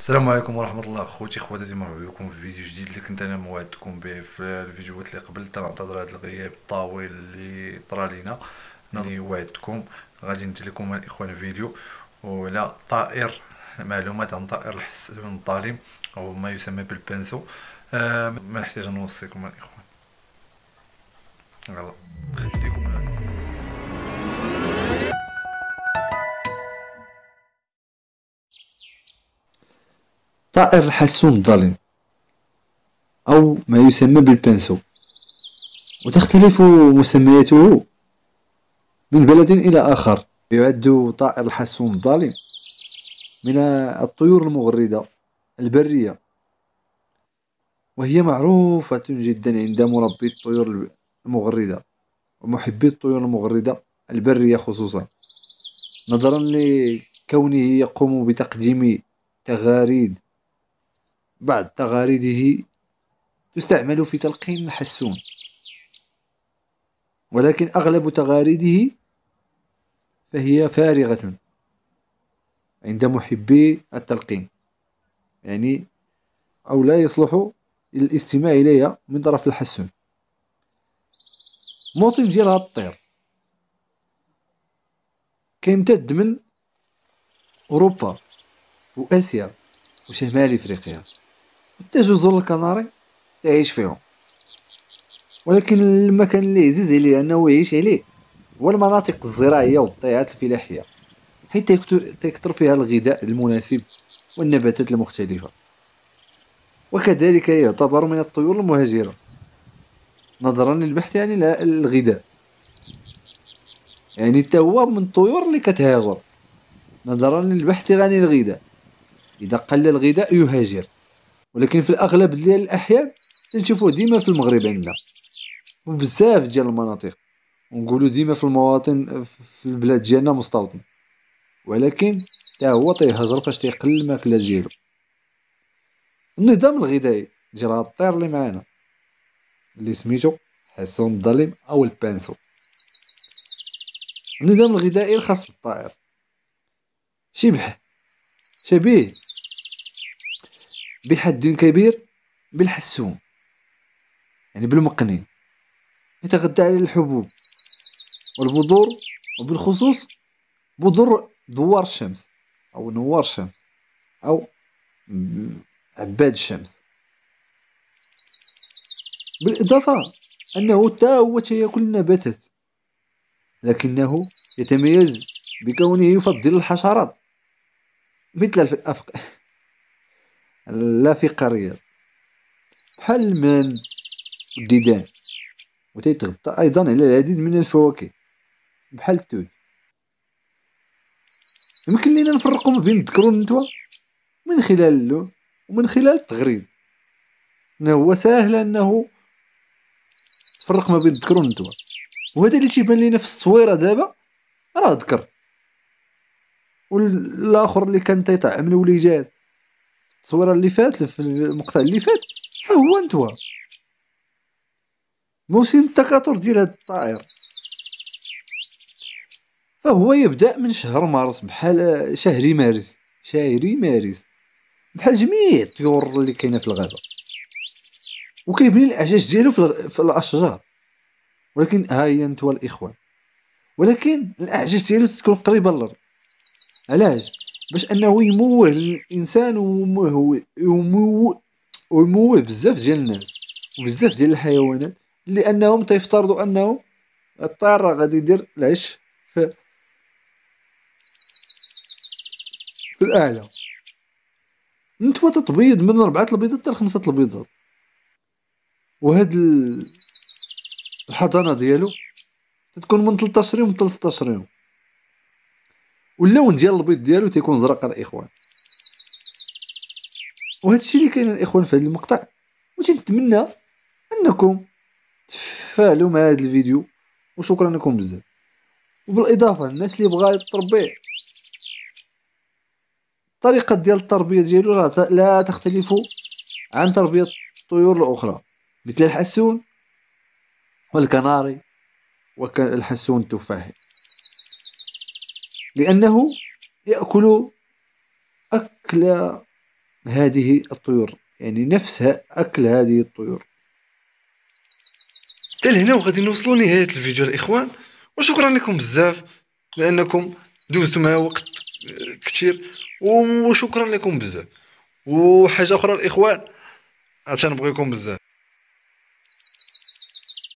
السلام عليكم ورحمه الله خوتي خواتاتي مرحبا بكم في فيديو جديد اللي كنت انا موعدكم به في الفيديوهات اللي قبل تنعتذر هذا الغياب الطويل اللي طرا لينا اللي وعدتكم غادي ندير لكم الاخوان فيديو وعلى طائر معلومات عن طائر الحسون الظالم او ما يسمى بالبنسو آه ما نحتاج نوصيكم الاخوان يلا خليكم طائر الحاسوم الظالم أو ما يسمى بالبنسو وتختلف مسمياته من بلد إلى آخر يعد طائر الحاسوم الظالم من الطيور المغردة البرية وهي معروفة جدا عند مربي الطيور المغردة ومحبي الطيور المغردة البرية خصوصا نظرا لكونه يقوم بتقديم تغاريد بعض تغاريده تستعمل في تلقين الحسون ولكن أغلب تغاريده فهي فارغة عند محبي التلقين يعني أو لا يصلح الاستماع إليها من طرف الحسن موطن ديالها الطير كيمتد من أوروبا وآسيا وشمال إفريقيا حتى جزر الكناري يعيش فيهم ولكن المكان اللي عزيز عليه انه يعيش عليه هو المناطق الزراعيه والطيعات الفلاحيه حيث تكثر فيها الغذاء المناسب والنباتات المختلفه وكذلك يعتبر من الطيور المهاجره نظرا للبحث عن يعني الغذاء يعني حتى هو من الطيور اللي كتهاجر نظرا للبحث عن يعني الغذاء اذا قل الغذاء يهاجر ولكن في الاغلب ديال الاحيان تنشوفوه ديما في المغرب عندنا وبزاف ديال المناطق ونقولوا ديما في المواطن في البلاد ديالنا مستوطن ولكن حتى هو تيهجر فاش تيقل الماكله ديالو النظام الغذائي ديال هاد الطير اللي معانا اللي سميتو حسون الظليم او البانسو النظام الغذائي الخاص بالطائر شبه شبيه بحد كبير بالحسوم يعني بالمقنين يتغدى على الحبوب والبذور وبالخصوص بذور دوار الشمس أو نوار الشمس أو عباد الشمس بالإضافة أنه تا هو تيأكل النباتات لكنه يتميز بكونه يفضل الحشرات مثل الأفق لا في قرية بحال المان والديدان وتيتغطى أيضا على العديد من الفواكه بحال التوت يمكن لينا نفرقوا ما بين الذكر والنتوى من خلال اللون ومن خلال التغريد انه هو ساهل انه تفرق ما بين الذكر والنتوى وهذا اللي تيبان لينا في التصويره دابا راه ذكر والاخر اللي كان تيطعم الوليدات التصويره اللي فات في المقطع اللي فات فهو انتوا موسم التكاثر ديال هاد الطائر فهو يبدا من شهر مارس بحال آه، شهري مارس شهري مارس بحال جميع الطيور اللي كاينه في الغابه وكيبني الاعشاش ديالو في الاشجار ولكن ها هي الاخوان ولكن الاعشاش ديالو تكون قريبه للارض علاش باش انه يموه الانسان وموه ويموه ويموه بزاف ديال الناس وبزاف ديال الحيوانات لانهم تيفترضوا انه الطار غادي يدير العش في في الاعلى نتوى تتبيض من ربعة البيضات حتى لخمسة البيضات وهاد الحضانة ديالو تتكون من 13 يوم حتى 16 يوم واللون ديال البيض ديالو تيكون زرق الاخوان وهذا الشيء اللي كاين الاخوان في هذا المقطع وتنتمنى انكم تفعلوا مع هذا الفيديو وشكرا لكم بزاف وبالاضافه الناس اللي بغا يتربي الطريقه ديال التربيه ديالو راه لا تختلف عن تربيه الطيور الاخرى مثل الحسون والكناري والحسون التفاحي لأنه يأكل أكل هذه الطيور يعني نفس أكل هذه الطيور حتى لهنا وغادي نوصلوا لنهاية الفيديو الإخوان وشكرا لكم بزاف لأنكم دوزتوا معايا وقت كثير وشكرا لكم بزاف وحاجة أخرى الإخوان عشان نبغيكم بزاف